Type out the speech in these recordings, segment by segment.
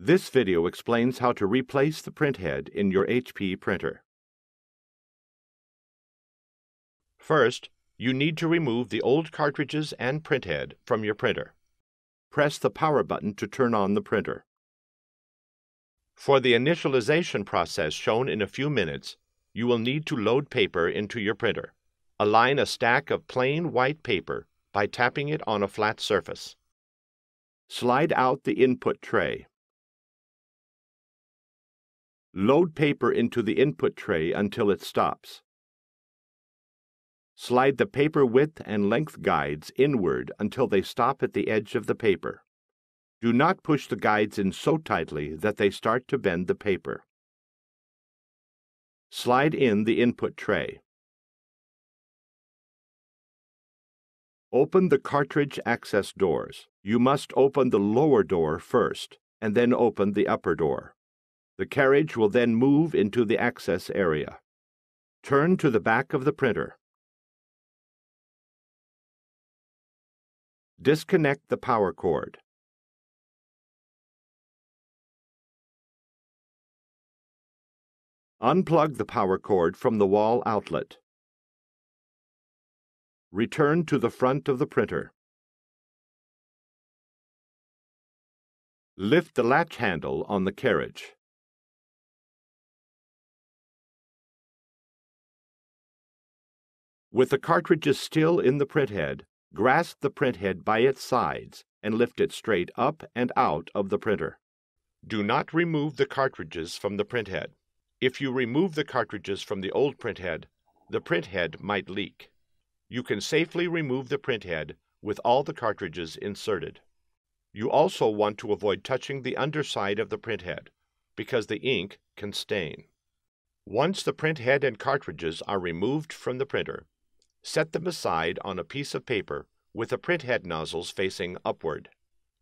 This video explains how to replace the printhead in your HP printer. First, you need to remove the old cartridges and printhead from your printer. Press the power button to turn on the printer. For the initialization process shown in a few minutes, you will need to load paper into your printer. Align a stack of plain white paper by tapping it on a flat surface. Slide out the input tray Load paper into the input tray until it stops. Slide the paper width and length guides inward until they stop at the edge of the paper. Do not push the guides in so tightly that they start to bend the paper. Slide in the input tray. Open the cartridge access doors. You must open the lower door first, and then open the upper door. The carriage will then move into the access area. Turn to the back of the printer. Disconnect the power cord. Unplug the power cord from the wall outlet. Return to the front of the printer. Lift the latch handle on the carriage. With the cartridges still in the printhead, grasp the printhead by its sides and lift it straight up and out of the printer. Do not remove the cartridges from the printhead. If you remove the cartridges from the old printhead, the printhead might leak. You can safely remove the printhead with all the cartridges inserted. You also want to avoid touching the underside of the printhead because the ink can stain. Once the printhead and cartridges are removed from the printer, set them aside on a piece of paper with the printhead nozzles facing upward.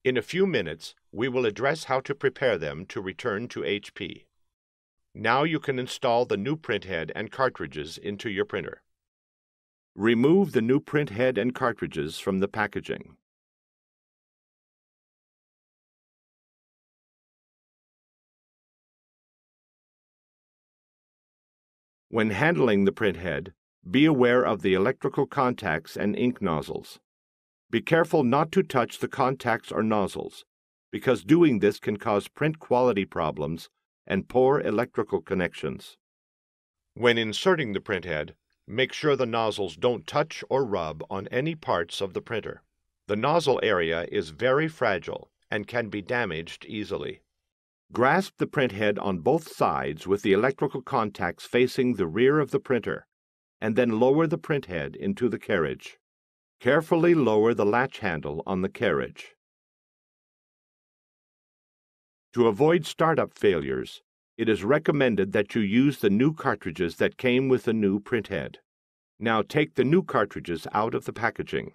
In a few minutes, we will address how to prepare them to return to HP. Now you can install the new printhead and cartridges into your printer. Remove the new printhead and cartridges from the packaging. When handling the printhead, be aware of the electrical contacts and ink nozzles. Be careful not to touch the contacts or nozzles, because doing this can cause print quality problems and poor electrical connections. When inserting the printhead, make sure the nozzles don't touch or rub on any parts of the printer. The nozzle area is very fragile and can be damaged easily. Grasp the printhead on both sides with the electrical contacts facing the rear of the printer and then lower the printhead into the carriage. Carefully lower the latch handle on the carriage. To avoid startup failures, it is recommended that you use the new cartridges that came with the new printhead. Now take the new cartridges out of the packaging.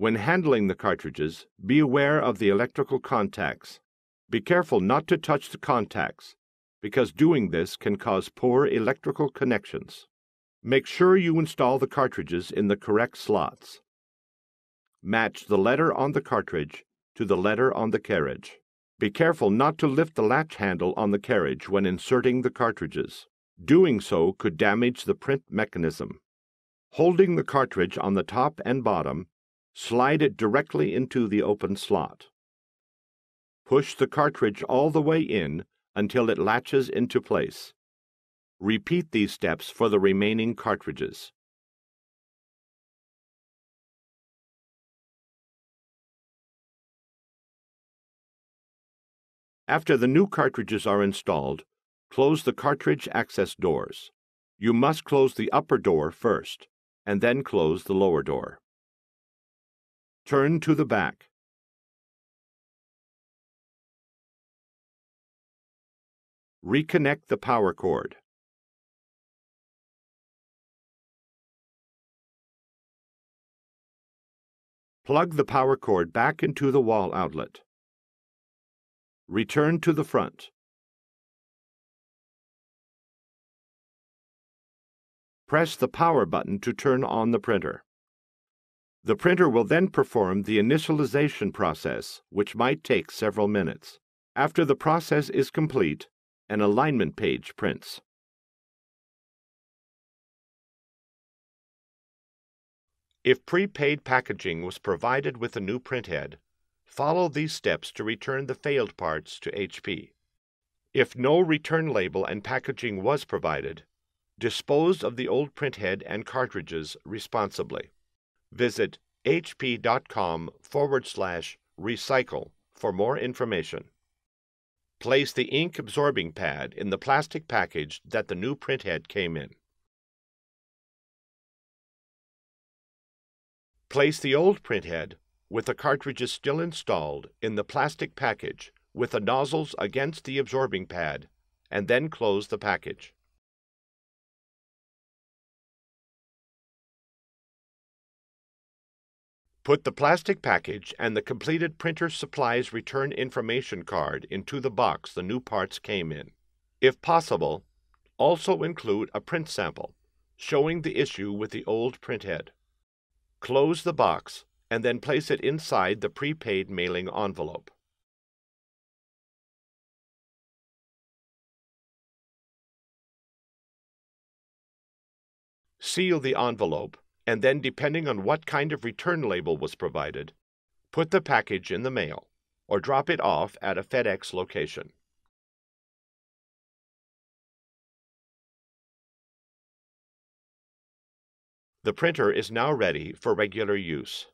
When handling the cartridges, be aware of the electrical contacts. Be careful not to touch the contacts, because doing this can cause poor electrical connections. Make sure you install the cartridges in the correct slots. Match the letter on the cartridge to the letter on the carriage. Be careful not to lift the latch handle on the carriage when inserting the cartridges. Doing so could damage the print mechanism. Holding the cartridge on the top and bottom Slide it directly into the open slot. Push the cartridge all the way in until it latches into place. Repeat these steps for the remaining cartridges. After the new cartridges are installed, close the cartridge access doors. You must close the upper door first, and then close the lower door. Turn to the back. Reconnect the power cord. Plug the power cord back into the wall outlet. Return to the front. Press the power button to turn on the printer. The printer will then perform the initialization process, which might take several minutes. After the process is complete, an alignment page prints. If prepaid packaging was provided with a new printhead, follow these steps to return the failed parts to HP. If no return label and packaging was provided, dispose of the old printhead and cartridges responsibly. Visit hp.com forward slash recycle for more information. Place the ink absorbing pad in the plastic package that the new printhead came in. Place the old printhead, with the cartridges still installed, in the plastic package with the nozzles against the absorbing pad, and then close the package. Put the plastic package and the completed printer supplies return information card into the box the new parts came in. If possible, also include a print sample showing the issue with the old printhead. Close the box and then place it inside the prepaid mailing envelope. Seal the envelope and then, depending on what kind of return label was provided, put the package in the mail or drop it off at a FedEx location. The printer is now ready for regular use.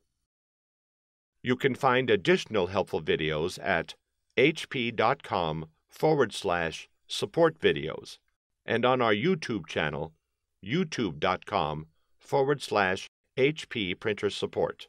You can find additional helpful videos at hp.com forward slash support videos and on our YouTube channel, youtube.com forward slash HP printer support.